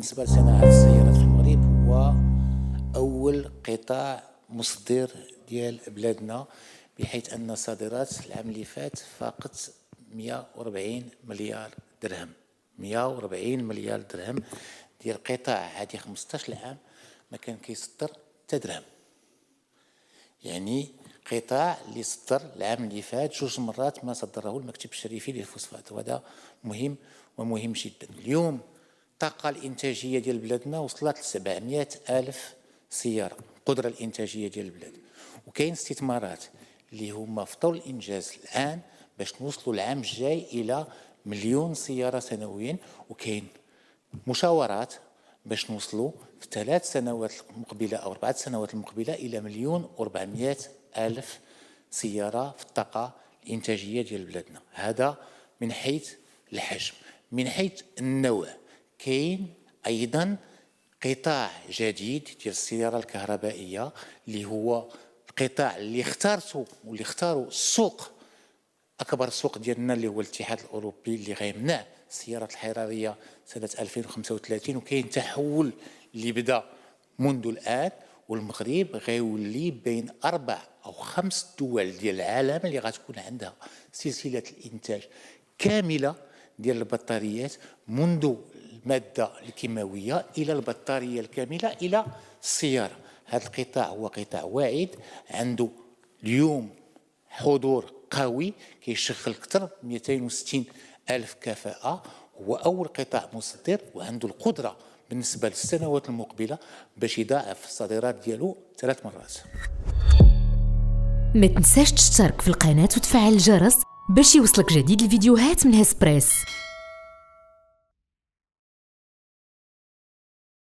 بالنسبة لصناعة السيارات في المغرب هو أول قطاع مصدر ديال بلادنا بحيث أن صادرات العام اللي فات فاقت 140 مليار درهم 140 مليار درهم ديال قطاع هذه 15 عام ما كان كيصدر حتى درهم يعني قطاع اللي صدر العام اللي فات جوج مرات ما صدره المكتب الشريفي للفوسفات وهذا مهم ومهم جدا اليوم الطاقه الانتاجيه ديال بلادنا وصلت ل 700 الف سياره القدره الانتاجيه ديال البلاد وكاين استثمارات اللي هما في طور الانجاز الان باش نوصلوا العام الجاي الى مليون سياره سنويا وكاين مشاورات باش نوصلوا في ثلاث سنوات المقبله او اربع سنوات المقبله الى مليون و الف سياره في الطاقه الانتاجيه ديال بلادنا هذا من حيث الحجم من حيث النوع كاين ايضا قطاع جديد ديال السياره الكهربائيه اللي هو القطاع اللي اختارته واللي اختاروا السوق اكبر سوق ديالنا اللي هو الاتحاد الاوروبي اللي غيمنع السيارات الحراريه سنه 2035 وكاين تحول اللي بدا منذ الان والمغرب غيولي بين اربع او خمس دول ديال العالم اللي غتكون عندها سلسله الانتاج كامله ديال البطاريات منذ المادة الكيماوية إلى البطارية الكاملة إلى السيارة هذا القطاع هو قطاع واعد عنده اليوم حضور قوي كيشغل أكثر من 260 ألف كفاءة هو أول قطاع مصدر وعنده القدرة بالنسبة للسنوات المقبلة باش يضاعف الصادرات ديالو ثلاث مرات ما تنساش تشترك في القناة وتفعل الجرس باش يوصلك جديد الفيديوهات من هسبريس